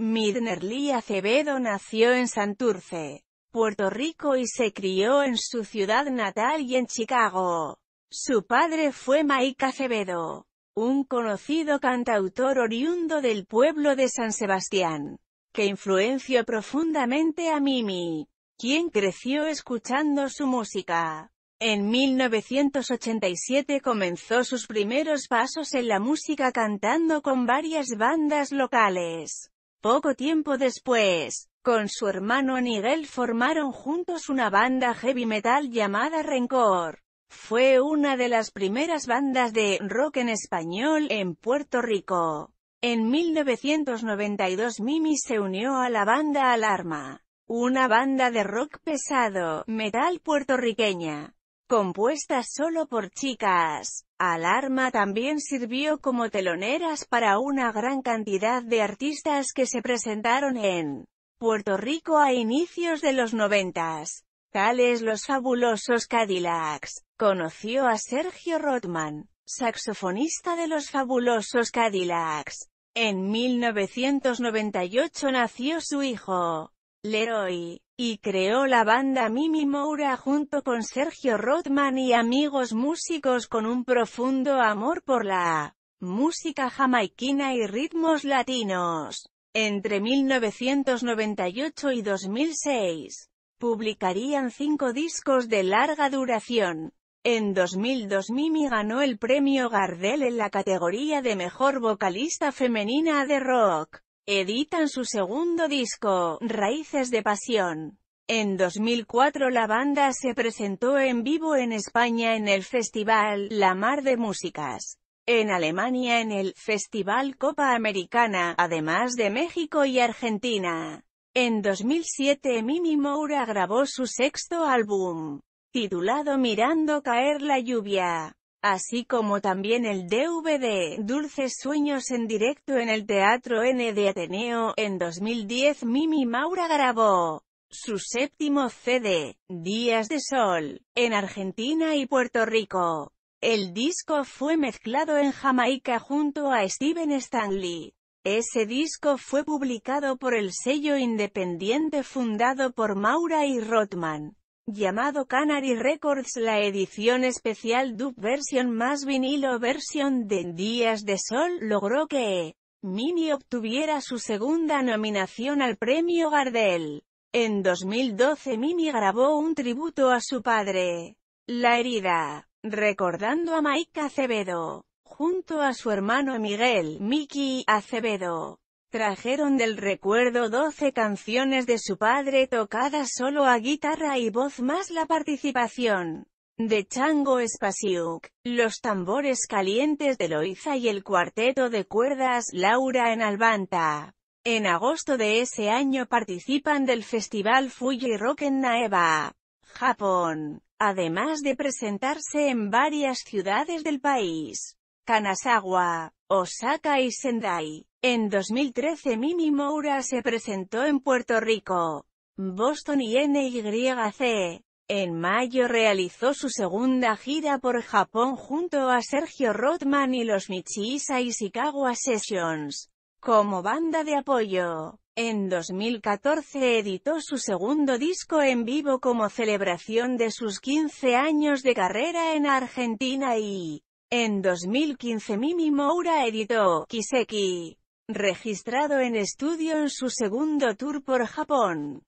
Lee Acevedo nació en Santurce, Puerto Rico y se crió en su ciudad natal y en Chicago. Su padre fue Mike Acevedo, un conocido cantautor oriundo del pueblo de San Sebastián, que influenció profundamente a Mimi, quien creció escuchando su música. En 1987 comenzó sus primeros pasos en la música cantando con varias bandas locales. Poco tiempo después, con su hermano Nigel formaron juntos una banda heavy metal llamada Rencor. Fue una de las primeras bandas de rock en español en Puerto Rico. En 1992 Mimi se unió a la banda Alarma, una banda de rock pesado, metal puertorriqueña. Compuesta solo por chicas. Alarma también sirvió como teloneras para una gran cantidad de artistas que se presentaron en Puerto Rico a inicios de los noventas, tales los fabulosos Cadillacs. Conoció a Sergio Rotman, saxofonista de los fabulosos Cadillacs. En 1998 nació su hijo, Leroy, y creó la banda Mimi Moura junto con Sergio Rothman y amigos músicos con un profundo amor por la música jamaiquina y ritmos latinos. Entre 1998 y 2006, publicarían cinco discos de larga duración. En 2002 Mimi ganó el premio Gardel en la categoría de Mejor Vocalista Femenina de Rock. Editan su segundo disco, Raíces de Pasión. En 2004 la banda se presentó en vivo en España en el festival La Mar de Músicas, en Alemania en el Festival Copa Americana, además de México y Argentina. En 2007 Mimi Moura grabó su sexto álbum, titulado Mirando caer la lluvia así como también el DVD Dulces Sueños en directo en el Teatro N de Ateneo. En 2010 Mimi Maura grabó su séptimo CD, Días de Sol, en Argentina y Puerto Rico. El disco fue mezclado en Jamaica junto a Steven Stanley. Ese disco fue publicado por el sello independiente fundado por Maura y Rotman llamado Canary Records la edición especial Dub Version más vinilo versión de Días de Sol logró que Mimi obtuviera su segunda nominación al premio Gardel. En 2012 Mimi grabó un tributo a su padre, La herida, recordando a Mike Acevedo, junto a su hermano Miguel, Mickey Acevedo. Trajeron del recuerdo 12 canciones de su padre tocadas solo a guitarra y voz más la participación de Chango Spasiuk, los tambores calientes de Loiza y el cuarteto de cuerdas Laura en Albanta. En agosto de ese año participan del festival Fuji Rock en Naeba, Japón, además de presentarse en varias ciudades del país, Kanazawa, Osaka y Sendai. En 2013 Mimi Moura se presentó en Puerto Rico, Boston y NYC. En mayo realizó su segunda gira por Japón junto a Sergio Rothman y los Michiisa y Chicago Sessions, como banda de apoyo. En 2014 editó su segundo disco en vivo como celebración de sus 15 años de carrera en Argentina y, en 2015 Mimi Moura editó Kiseki registrado en estudio en su segundo tour por Japón.